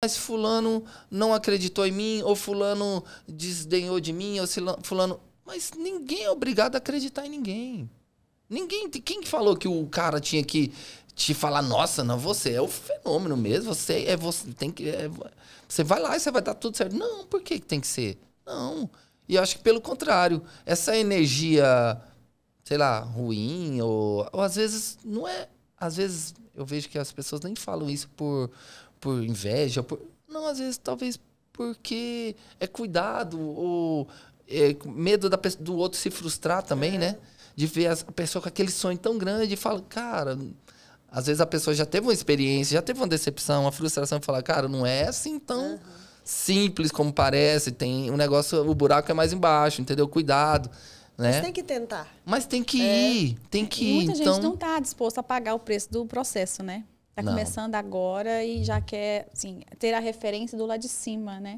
mas fulano não acreditou em mim, ou fulano desdenhou de mim, ou fulano. Mas ninguém é obrigado a acreditar em ninguém. Ninguém. Quem falou que o cara tinha que te falar, nossa, não, você é o fenômeno mesmo, você é você, tem que. É, você vai lá e você vai dar tudo certo. Não, por que tem que ser? Não. E eu acho que pelo contrário, essa energia, sei lá, ruim, ou, ou às vezes não é às vezes eu vejo que as pessoas nem falam isso por, por inveja, por, não, às vezes talvez porque é cuidado ou é medo da, do outro se frustrar também, é. né? De ver a pessoa com aquele sonho tão grande e fala, cara, às vezes a pessoa já teve uma experiência, já teve uma decepção, uma frustração, e fala, cara, não é assim tão uhum. simples como parece, tem um negócio, o buraco é mais embaixo, entendeu? Cuidado. Né? Mas tem que tentar. Mas tem que é. ir, tem que Muita ir. Muita gente então... não está disposta a pagar o preço do processo, né? Está começando agora e já quer assim, ter a referência do lado de cima, né?